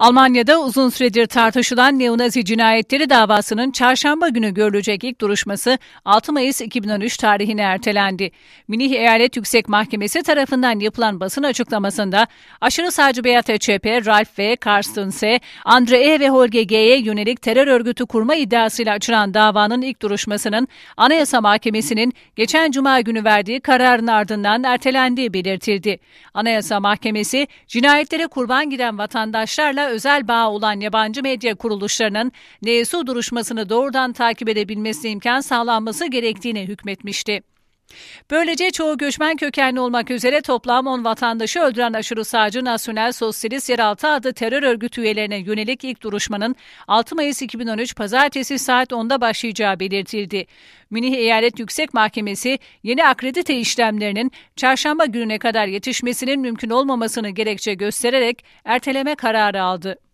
Almanya'da uzun süredir tartışılan neonazi cinayetleri davasının çarşamba günü görülecek ilk duruşması 6 Mayıs 2013 tarihine ertelendi. Münih Eyalet Yüksek Mahkemesi tarafından yapılan basın açıklamasında aşırı sağcı Beat Çepe, Ralf V, Karsten S, Andre E ve Holge G'ye yönelik terör örgütü kurma iddiasıyla açılan davanın ilk duruşmasının Anayasa Mahkemesi'nin geçen cuma günü verdiği kararın ardından ertelendiği belirtildi. Anayasa Mahkemesi cinayetlere kurban giden vatandaşlarla özel bağ olan yabancı medya kuruluşlarının NSU duruşmasını doğrudan takip edebilmesi imkan sağlanması gerektiğine hükmetmişti. Böylece çoğu göçmen kökenli olmak üzere toplam 10 vatandaşı öldüren aşırı sağcı Nasyonel Sosyalist Yeraltı adlı terör örgütü üyelerine yönelik ilk duruşmanın 6 Mayıs 2013 pazartesi saat 10'da başlayacağı belirtildi. Münih Eyalet Yüksek Mahkemesi yeni akredite işlemlerinin çarşamba gününe kadar yetişmesinin mümkün olmamasını gerekçe göstererek erteleme kararı aldı.